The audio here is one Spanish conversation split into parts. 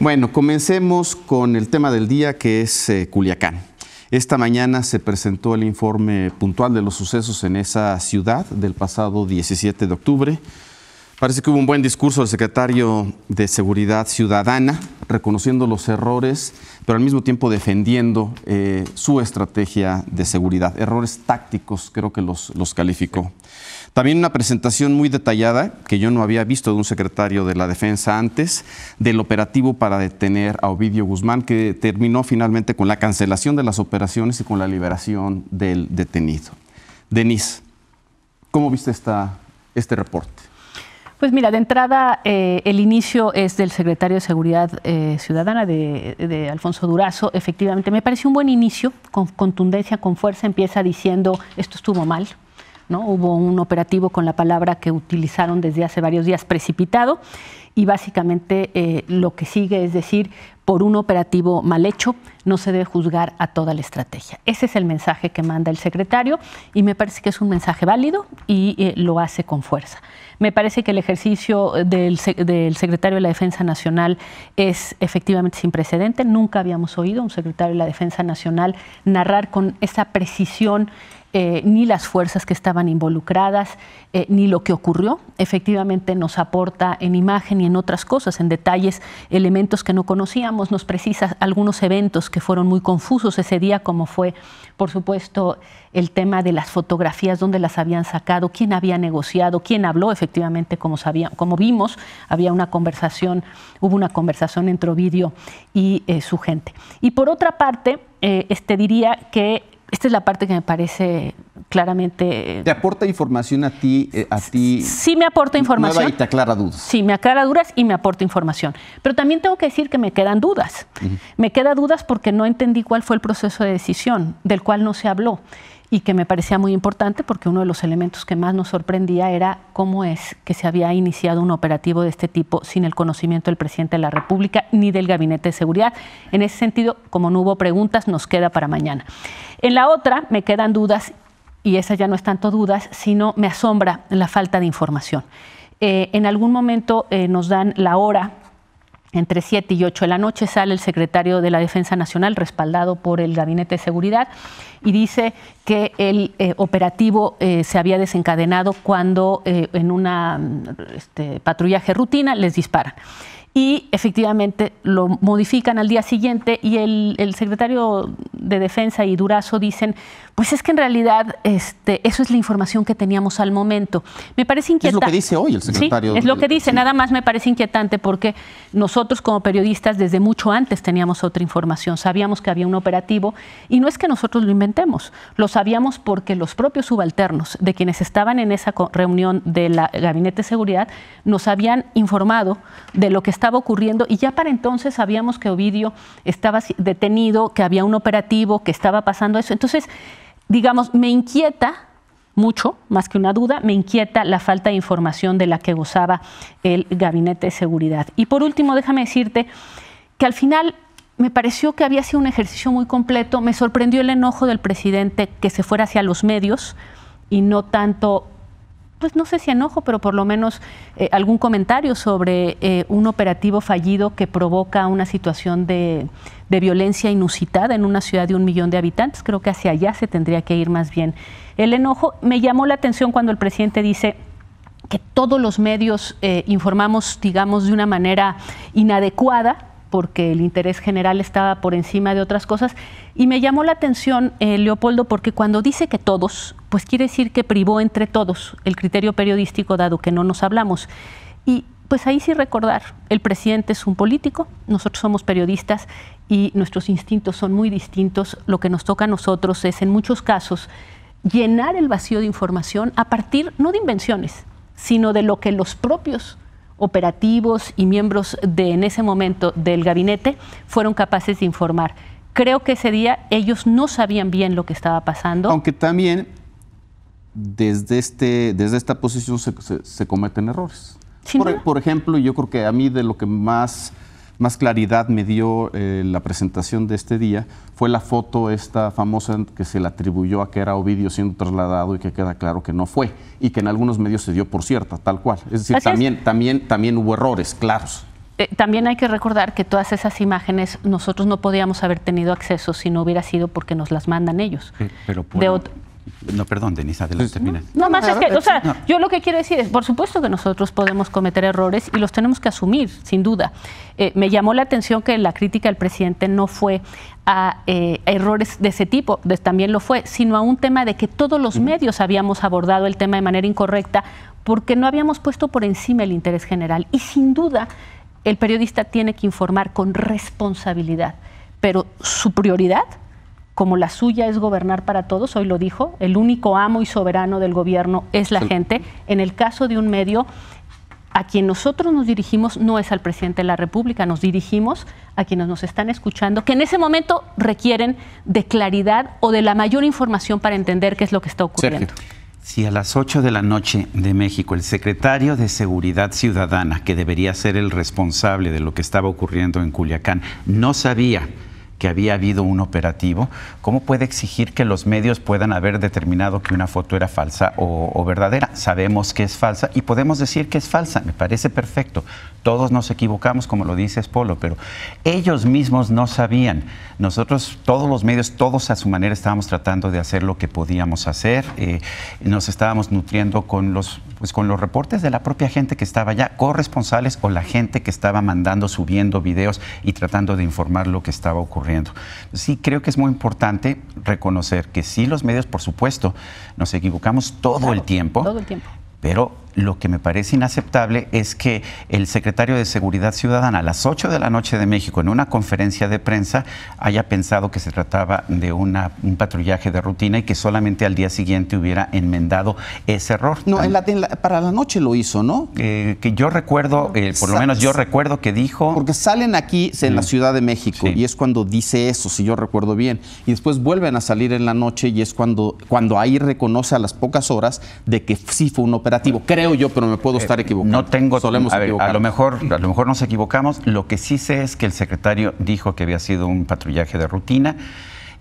Bueno, comencemos con el tema del día que es eh, Culiacán. Esta mañana se presentó el informe puntual de los sucesos en esa ciudad del pasado 17 de octubre. Parece que hubo un buen discurso del secretario de Seguridad Ciudadana, reconociendo los errores, pero al mismo tiempo defendiendo eh, su estrategia de seguridad. Errores tácticos, creo que los calificó. También una presentación muy detallada, que yo no había visto de un secretario de la Defensa antes, del operativo para detener a Ovidio Guzmán, que terminó finalmente con la cancelación de las operaciones y con la liberación del detenido. Denise, ¿cómo viste esta, este reporte? Pues mira, de entrada eh, el inicio es del secretario de Seguridad eh, Ciudadana de, de, Alfonso Durazo. Efectivamente, me pareció un buen inicio, con contundencia, con fuerza. Empieza diciendo, esto estuvo mal, Hubo un operativo con la palabra que utilizaron desde hace varios días, precipitado, y básicamente eh, lo que sigue es decir, por un operativo mal hecho no se debe juzgar a toda la estrategia. Ese es el mensaje que manda el secretario y me parece que es un mensaje válido y eh, lo hace con fuerza. Me parece que el ejercicio eh, del, del, secretario de la Defensa Nacional es efectivamente sin precedente. Nunca habíamos oído a un secretario de la Defensa Nacional narrar con esa precisión eh, ni las fuerzas que estaban involucradas, eh, ni lo que ocurrió. Efectivamente nos aporta en imagen y en otras cosas, en detalles, elementos que no conocíamos, nos precisa algunos eventos que fueron muy confusos ese día, como fue, por supuesto, el tema de las fotografías, dónde las habían sacado, quién había negociado, quién habló, efectivamente, como, sabía, como vimos, había una conversación, hubo una conversación entre Ovidio y eh, su gente. Y por otra parte, este diría que esta es la parte que me parece claramente... Eh, ¿Te aporta información a ti? Eh, a ti sí me aporta información. y te aclara dudas. Sí, me aclara dudas y me aporta información. Pero también tengo que decir que me quedan dudas. Me quedan dudas porque no entendí cuál fue el proceso de decisión, del cual no se habló y que me parecía muy importante porque uno de los elementos que más nos sorprendía era cómo es que se había iniciado un operativo de este tipo sin el conocimiento del presidente de la República ni del Gabinete de Seguridad. En ese sentido, como no hubo preguntas, nos queda para mañana. En la otra me quedan dudas, y esa ya no es tanto dudas, sino me asombra la falta de información. Eh, en algún momento eh, nos dan la hora entre 7 y 8 de la noche sale el secretario de la Defensa Nacional, respaldado por el Gabinete de Seguridad, y dice que el eh, operativo eh, se había desencadenado cuando eh, en una este, patrullaje rutina les dispara y efectivamente lo modifican al día siguiente y el, secretario de Defensa y Durazo dicen, pues es que en realidad este, eso es la información que teníamos al momento. Me parece inquietante. Es lo que dice hoy el secretario. es lo que dice, nada más me parece inquietante porque nosotros como periodistas desde mucho antes teníamos otra información, sabíamos que había un operativo y no es que nosotros lo inventemos, lo sabíamos porque los propios subalternos de quienes estaban en esa reunión de la Gabinete de Seguridad nos habían informado de lo que estaba estaba ocurriendo y ya para entonces sabíamos que Ovidio estaba detenido, que había un operativo, que estaba pasando eso. Entonces, digamos, me inquieta mucho, más que una duda, me inquieta la falta de información de la que gozaba el gabinete de seguridad. Y por último, déjame decirte que al final me pareció que había sido un ejercicio muy completo, me sorprendió el enojo del presidente que se fuera hacia los medios y no tanto pues no sé si enojo, pero por lo menos eh, algún comentario sobre eh, un operativo fallido que provoca una situación de, violencia inusitada en una ciudad de un millón de habitantes. Creo que hacia allá se tendría que ir más bien. El enojo me llamó la atención cuando el presidente dice que todos los medios eh, informamos, digamos, de una manera inadecuada porque el interés general estaba por encima de otras cosas. Y me llamó la atención, eh, Leopoldo, porque cuando dice que todos, pues quiere decir que privó entre todos el criterio periodístico, dado que no nos hablamos. Y pues ahí sí recordar, el presidente es un político, nosotros somos periodistas y nuestros instintos son muy distintos. Lo que nos toca a nosotros es, en muchos casos, llenar el vacío de información a partir no de invenciones, sino de lo que los propios operativos y miembros de en ese momento del gabinete fueron capaces de informar. Creo que ese día ellos no sabían bien lo que estaba pasando. Aunque también desde, este, desde esta posición se, cometen errores. por, ejemplo, yo creo que a mí de lo que más más claridad me dio eh, la presentación de este día fue la foto esta famosa que se le atribuyó a que era Ovidio siendo trasladado y que queda claro que no fue y que en algunos medios se dio por cierta, tal cual. Es decir, también, También, también hubo errores claros. Eh, también hay que recordar que todas esas imágenes nosotros no podíamos haber tenido acceso si no hubiera sido porque nos las mandan ellos. Eh, pero no, perdón, Denise, No, más es que, o sea, yo lo que quiero decir es, por supuesto que nosotros podemos cometer errores y los tenemos que asumir, sin duda. Eh, me llamó la atención que la crítica del presidente no fue a eh, errores de ese tipo, también lo fue, sino a un tema de que todos los medios habíamos abordado el tema de manera incorrecta porque no habíamos puesto por encima el interés general. Y sin duda, el periodista tiene que informar con responsabilidad, pero su prioridad como la suya es gobernar para todos, hoy lo dijo, el único amo y soberano del gobierno es la gente, en el caso de un medio a quien nosotros nos dirigimos no es al presidente de la República, nos dirigimos a quienes nos están escuchando, que en ese momento requieren de claridad o de la mayor información para entender qué es lo que está ocurriendo. Si a las 8 de la noche de México el secretario de Seguridad Ciudadana, que debería ser el responsable de lo que estaba ocurriendo en Culiacán, no sabía que había habido un operativo, ¿cómo puede exigir que los medios puedan haber determinado que una foto era falsa o, verdadera? Sabemos que es falsa y podemos decir que es falsa, me parece perfecto. Todos nos equivocamos, como lo dice Polo, pero ellos mismos no sabían. Nosotros, todos los medios, todos a su manera estábamos tratando de hacer lo que podíamos hacer, eh, nos estábamos nutriendo con los, pues, con los reportes de la propia gente que estaba allá, corresponsales o la gente que estaba mandando, subiendo videos y tratando de informar lo que estaba ocurriendo. Sí, creo que es muy importante reconocer que sí, los medios, por supuesto, nos equivocamos todo el tiempo. Todo el tiempo. Pero lo que me parece inaceptable es que el secretario de Seguridad Ciudadana a las 8 de la noche de México en una conferencia de prensa haya pensado que se trataba de un patrullaje de rutina y que solamente al día siguiente hubiera enmendado ese error. No, en para la noche lo hizo, ¿no? Eh, que yo recuerdo, eh, por lo menos yo recuerdo que dijo... Porque salen aquí en la mm, Ciudad de México y es cuando dice eso, si yo recuerdo bien, y después vuelven a salir en la noche y es cuando, cuando ahí reconoce a las pocas horas de que sí fue un operativo. Creo yo, pero me puedo eh, estar equivocando. No tengo, Solemos a, lo mejor, a lo mejor nos equivocamos. Lo que sí sé es que el secretario dijo que había sido un patrullaje de rutina.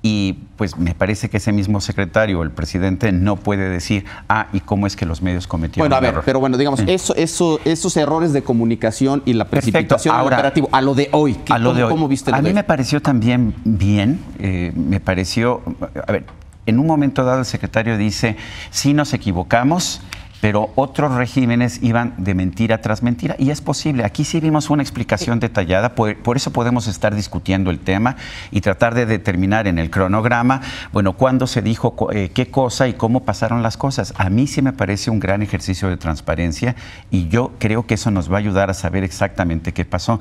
Y pues me parece que ese mismo secretario, el presidente, no puede decir, ah, ¿y cómo es que los medios cometieron Bueno, a ver, pero bueno, digamos, eso, eso, esos errores de comunicación y la precipitación operativa. a lo de hoy, a lo de hoy. A mí me pareció también bien, eh, me pareció, a ver, en un momento dado el secretario dice, sí nos equivocamos, pero otros regímenes iban de mentira tras mentira y es posible. Aquí sí vimos una explicación detallada, por, eso podemos estar discutiendo el tema y tratar de determinar en el cronograma, bueno, cuándo se dijo eh, qué cosa y cómo pasaron las cosas. A mí sí me parece un gran ejercicio de transparencia y yo creo que eso nos va a ayudar a saber exactamente qué pasó.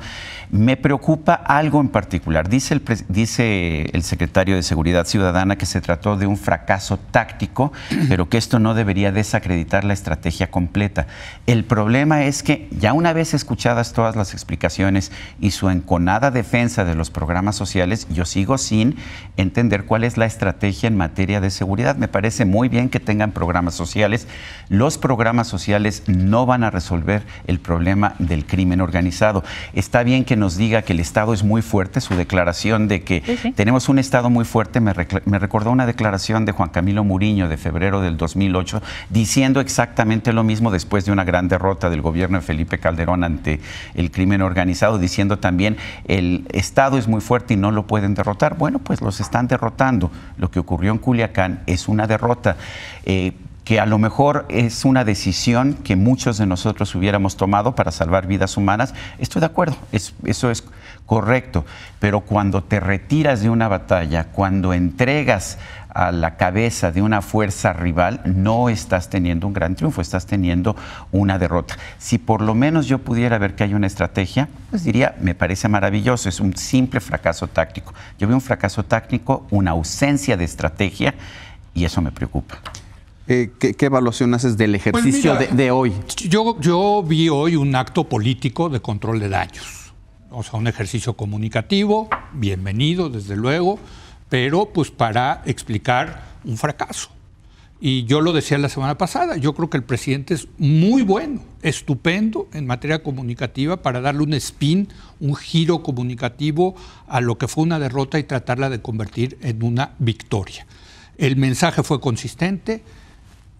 Me preocupa algo en particular. Dice el, dice el secretario de Seguridad Ciudadana que se trató de un fracaso táctico, pero que esto no debería desacreditar la estrategia estrategia completa. El problema es que ya una vez escuchadas todas las explicaciones y su enconada defensa de los programas sociales, yo sigo sin entender cuál es la estrategia en materia de seguridad. Me parece muy bien que tengan programas sociales. Los programas sociales no van a resolver el problema del crimen organizado. Está bien que nos diga que el Estado es muy fuerte, su declaración de que tenemos un Estado muy fuerte me, me recordó una declaración de Juan Camilo Muriño de febrero del 2008 diciendo exactamente exactamente lo mismo después de una gran derrota del gobierno de Felipe Calderón ante el crimen organizado, diciendo también el Estado es muy fuerte y no lo pueden derrotar. Bueno, pues los están derrotando. Lo que ocurrió en Culiacán es una derrota. Eh, que a lo mejor es una decisión que muchos de nosotros hubiéramos tomado para salvar vidas humanas, estoy de acuerdo, eso es Correcto, pero cuando te retiras de una batalla, cuando entregas a la cabeza de una fuerza rival, no estás teniendo un gran triunfo, estás teniendo una derrota. Si por lo menos yo pudiera ver que hay una estrategia, pues diría, me parece maravilloso, es un simple fracaso táctico. Yo vi un fracaso táctico, una ausencia de estrategia, y eso me preocupa. Eh, ¿qué, evaluación haces del pues ejercicio de, hoy? yo vi hoy un acto político de control de daños o sea, un ejercicio comunicativo, bienvenido, desde luego, pero pues para explicar un fracaso. Y yo lo decía la semana pasada, yo creo que el presidente es muy bueno, estupendo en materia comunicativa para darle un spin, un giro comunicativo a lo que fue una derrota y tratarla de convertir en una victoria. El mensaje fue consistente,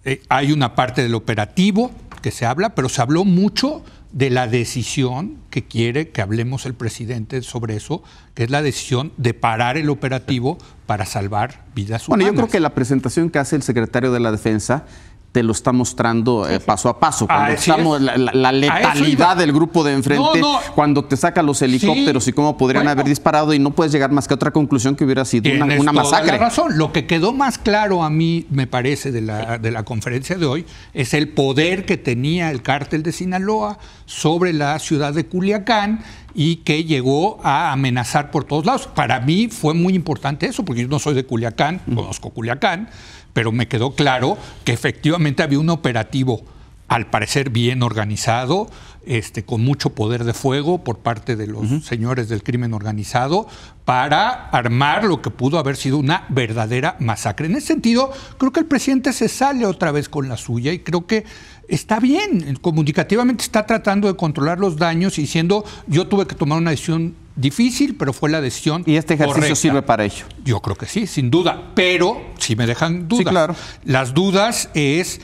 eh, hay una parte del operativo que se habla, pero se habló mucho de la decisión que quiere que hablemos el presidente sobre eso, que es la decisión de parar el operativo para salvar vidas humanas. Bueno, yo creo que la presentación que hace el secretario de la Defensa te lo está mostrando eh, paso a paso. Ah, cuando estamos, la, letalidad del grupo de enfrente, cuando te saca los helicópteros y cómo podrían haber disparado y no puedes llegar más que a otra conclusión que hubiera sido una, masacre. razón. Lo que quedó más claro a mí, me parece, de la, de la conferencia de hoy es el poder que tenía el cártel de Sinaloa sobre la ciudad de Culiacán y que llegó a amenazar por todos lados. Para mí fue muy importante eso, porque yo no soy de Culiacán, conozco Culiacán, pero me quedó claro que efectivamente había un operativo al parecer bien organizado, este, con mucho poder de fuego por parte de los señores del crimen organizado, para armar lo que pudo haber sido una verdadera masacre. En ese sentido, creo que el presidente se sale otra vez con la suya y creo que está bien, comunicativamente está tratando de controlar los daños y diciendo, yo tuve que tomar una decisión difícil, pero fue la decisión. ¿Y este ejercicio sirve para ello? Yo creo que sí, sin duda, pero si me dejan dudas. claro. Las dudas es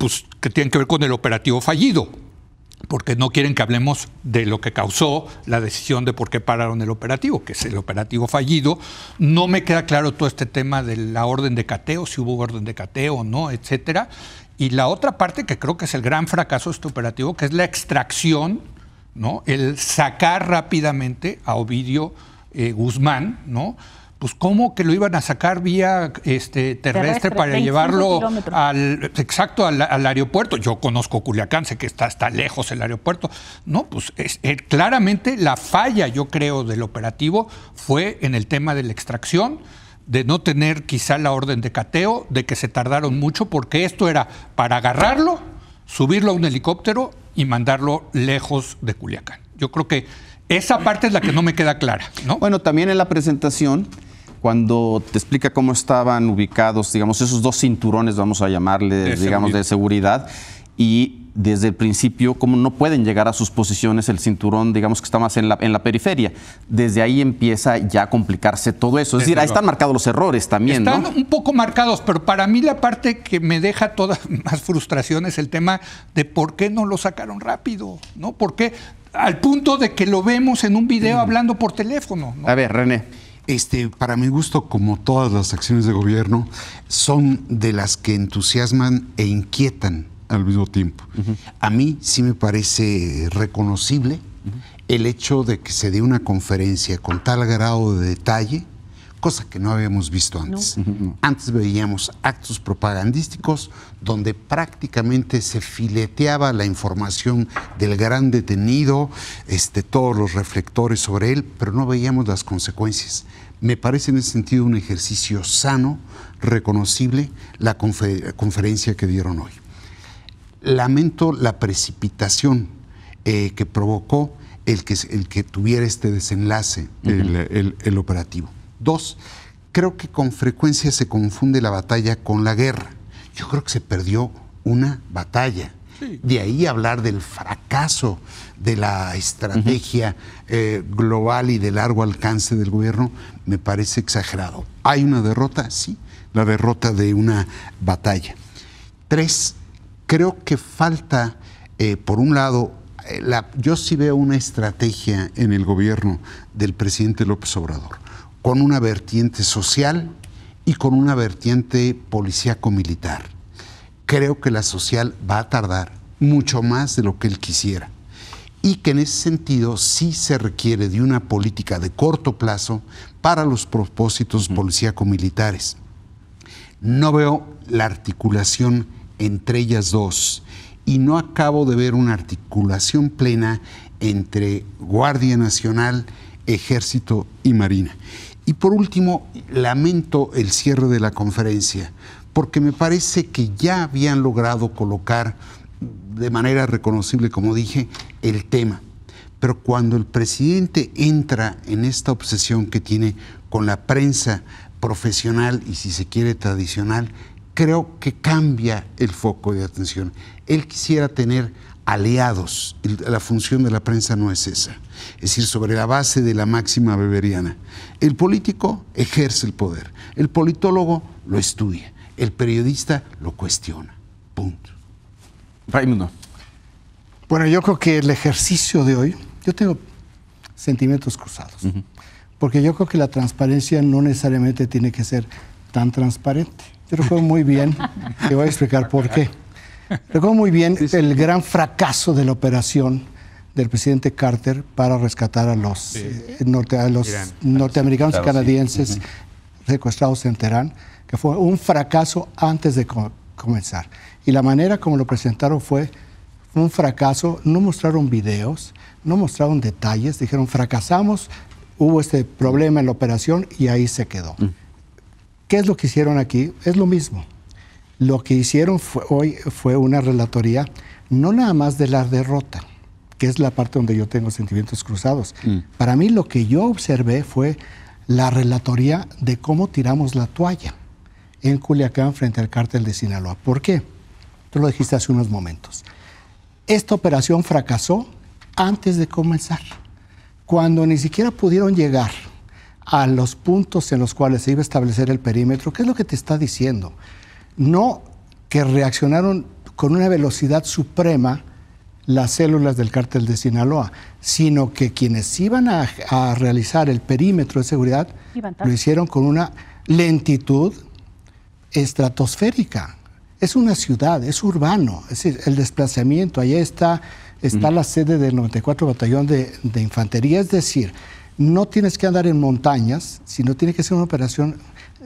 pues, que tienen que ver con el operativo fallido, porque no quieren que hablemos de lo que causó la decisión de por qué pararon el operativo, que es el operativo fallido. No me queda claro todo este tema de la orden de cateo, si hubo orden de cateo o no, etcétera. Y la otra parte que creo que es el gran fracaso de este operativo, que es la extracción, ¿no? el sacar rápidamente a Ovidio eh, Guzmán, ¿no? pues cómo que lo iban a sacar vía este, terrestre, para llevarlo al exacto al, aeropuerto. Yo conozco Culiacán, sé que está hasta lejos el aeropuerto. No, pues eh, claramente la falla, yo creo, del operativo fue en el tema de la extracción de no tener quizá la orden de cateo, de que se tardaron mucho, porque esto era para agarrarlo, subirlo a un helicóptero y mandarlo lejos de Culiacán. Yo creo que esa parte es la que no me queda clara. ¿no? Bueno, también en la presentación cuando te explica cómo estaban ubicados, digamos, esos dos cinturones, vamos a llamarle, digamos, de seguridad, y desde el principio, cómo no pueden llegar a sus posiciones, el cinturón, digamos que está más en la, en la periferia. Desde ahí empieza ya a complicarse todo eso. Es decir, ahí están marcados los errores también. Están un poco marcados, pero para mí la parte que me deja todas más frustración es el tema de por qué no lo sacaron rápido, ¿no? ¿Por qué? Al punto de que lo vemos en un video hablando por teléfono. A ver, René. Este, para mi gusto, como todas las acciones de gobierno, son de las que entusiasman e inquietan al mismo tiempo. A mí sí me parece reconocible el hecho de que se dé una conferencia con tal grado de detalle cosa que no habíamos visto antes. Antes veíamos actos propagandísticos donde prácticamente se fileteaba la información del gran detenido, este, todos los reflectores sobre él, pero no veíamos las consecuencias. Me parece en ese sentido un ejercicio sano, reconocible, la conferencia que dieron hoy. Lamento la precipitación eh, que provocó el que, el que, tuviera este desenlace, el operativo. Dos, creo que con frecuencia se confunde la batalla con la guerra. Yo creo que se perdió una batalla. De ahí hablar del fracaso de la estrategia eh, global y de largo alcance del gobierno me parece exagerado. ¿Hay una derrota? Sí, la derrota de una batalla. Tres, creo que falta, eh, por un lado, eh, yo sí veo una estrategia en el gobierno del presidente López Obrador con una vertiente social y con una vertiente policíaco-militar. Creo que la social va a tardar mucho más de lo que él quisiera y que en ese sentido sí se requiere de una política de corto plazo para los propósitos policíaco-militares. No veo la articulación entre ellas dos y no acabo de ver una articulación plena entre Guardia Nacional, Ejército y Marina. Y por último, lamento el cierre de la conferencia, porque me parece que ya habían logrado colocar de manera reconocible, como dije, el tema. Pero cuando el presidente entra en esta obsesión que tiene con la prensa profesional y si se quiere tradicional, creo que cambia el foco de atención. Él quisiera tener aliados. La función de la prensa no es esa es decir, sobre la base de la máxima beberiana. El político ejerce el poder, el politólogo lo estudia, el periodista lo cuestiona. Punto. Raimundo. Bueno, yo creo que el ejercicio de hoy, yo tengo sentimientos cruzados, porque yo creo que la transparencia no necesariamente tiene que ser tan transparente. Yo recuerdo muy bien, te voy a explicar por qué. Recuerdo muy bien el gran fracaso de la operación del presidente Carter para rescatar a los, eh, norte, los norteamericanos y canadienses secuestrados en Teherán, que fue un fracaso antes de comenzar. Y la manera como lo presentaron fue un fracaso, no mostraron videos, no mostraron detalles, dijeron fracasamos, hubo este problema en la operación y ahí se quedó. Mm. ¿Qué es lo que hicieron aquí? Es lo mismo. Lo que hicieron hoy fue una relatoría no nada más de la derrota, que es la parte donde yo tengo sentimientos cruzados. Mm. Para mí lo que yo observé fue la relatoría de cómo tiramos la toalla en Culiacán frente al cártel de Sinaloa. ¿Por qué? Tú lo dijiste hace unos momentos. Esta operación fracasó antes de comenzar, cuando ni siquiera pudieron llegar a los puntos en los cuales se iba a establecer el perímetro. ¿Qué es lo que te está diciendo? No que reaccionaron con una velocidad suprema las células del cártel de Sinaloa, sino que quienes iban a, realizar el perímetro de seguridad lo hicieron con una lentitud estratosférica. Es una ciudad, es urbano, es decir, el desplazamiento, allá está, está la sede del 94 Batallón de, de Infantería, es decir, no tienes que andar en montañas, sino tiene que ser una operación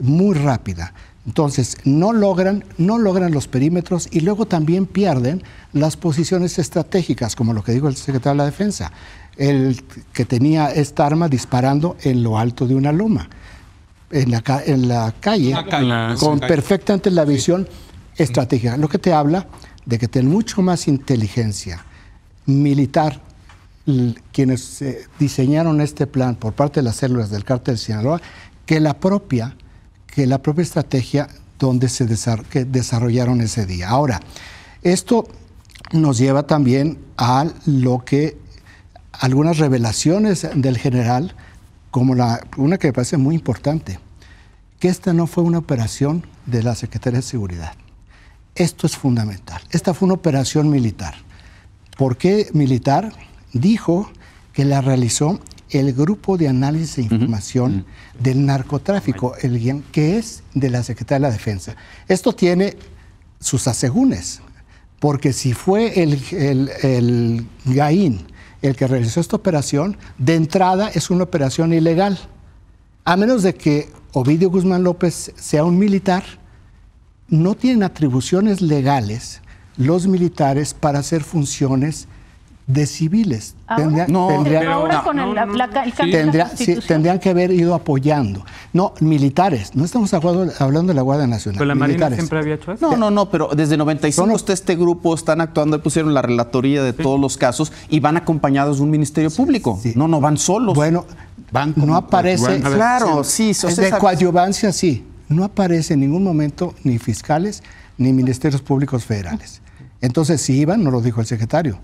muy rápida. Entonces, no logran, no logran los perímetros y luego también pierden las posiciones estratégicas, como lo que dijo el secretario de la Defensa, el que tenía esta arma disparando en lo alto de una loma, en la, calle, con perfectamente la visión estratégica. Lo que te habla de que tienen mucho más inteligencia militar quienes eh, diseñaron este plan por parte de las células del cártel de Sinaloa que la propia que la propia estrategia donde se desarrollaron ese día. Ahora, esto nos lleva también a lo que algunas revelaciones del general, como la, una que me parece muy importante, que esta no fue una operación de la Secretaría de Seguridad. Esto es fundamental. Esta fue una operación militar. ¿Por qué militar? Dijo que la realizó el grupo de análisis de información del narcotráfico, el que es de la Secretaría de la Defensa. Esto tiene sus asegúnes, porque si fue el, el, el GAIN el que realizó esta operación, de entrada es una operación ilegal, a menos de que Ovidio Guzmán López sea un militar, no tienen atribuciones legales los militares para hacer funciones de civiles. no, tendrían, tendrían que haber ido apoyando. No, militares. No estamos hablando de la Guardia Nacional. ¿Pero la Marina siempre había hecho eso? No, no, no, pero desde 95 Son ustedes este grupo están actuando, pusieron la relatoría de todos los casos y van acompañados de un ministerio público. no, no, van solos. Bueno, no aparece. claro, sí. de coadyuvancia, sí. No aparece en ningún momento ni fiscales ni ministerios públicos federales. Entonces, si iban, no lo dijo el secretario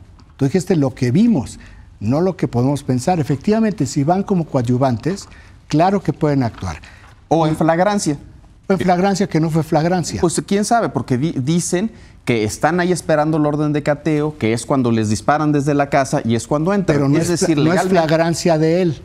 este dijiste lo que vimos, no lo que podemos pensar. Efectivamente, si van como coadyuvantes, claro que pueden actuar. O en flagrancia. en flagrancia que no fue flagrancia. Pues quién sabe, porque dicen que están ahí esperando el orden de cateo, que es cuando les disparan desde la casa y es cuando entran. Pero no es, decir, no es flagrancia de él.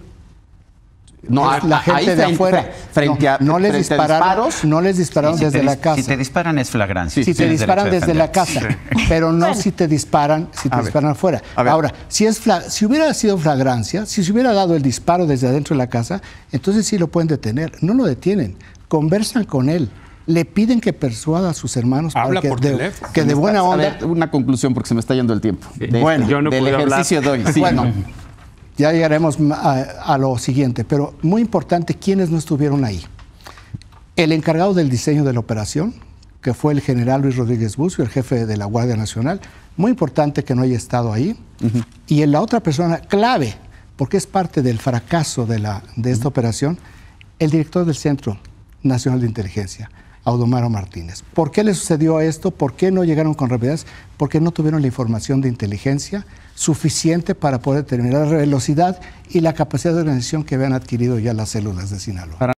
No, la gente de afuera. Frente a, no, les dispararon, no les dispararon desde la casa. Si te disparan es flagrancia. Si te disparan desde la casa, pero no si te disparan, si te disparan afuera. Ahora, si es si hubiera sido flagrancia, si se hubiera dado el disparo desde adentro de la casa, entonces sí lo pueden detener. No lo detienen, conversan con él le piden que persuada a sus hermanos Habla que, por de, que de buena onda. una conclusión porque se me está yendo el tiempo. Este, bueno, yo no del ejercicio bueno, ya llegaremos a, lo siguiente, pero muy importante, ¿quiénes no estuvieron ahí? El encargado del diseño de la operación, que fue el general Luis Rodríguez Bucio, el jefe de la Guardia Nacional, muy importante que no haya estado ahí. Y la otra persona clave, porque es parte del fracaso de, la, de esta operación, el director del Centro Nacional de Inteligencia, Audomaro Martínez. ¿Por qué le sucedió esto? ¿Por qué no llegaron con rapidez? ¿Por qué no tuvieron la información de inteligencia suficiente para poder determinar la velocidad y la capacidad de organización que habían adquirido ya las células de Sinaloa.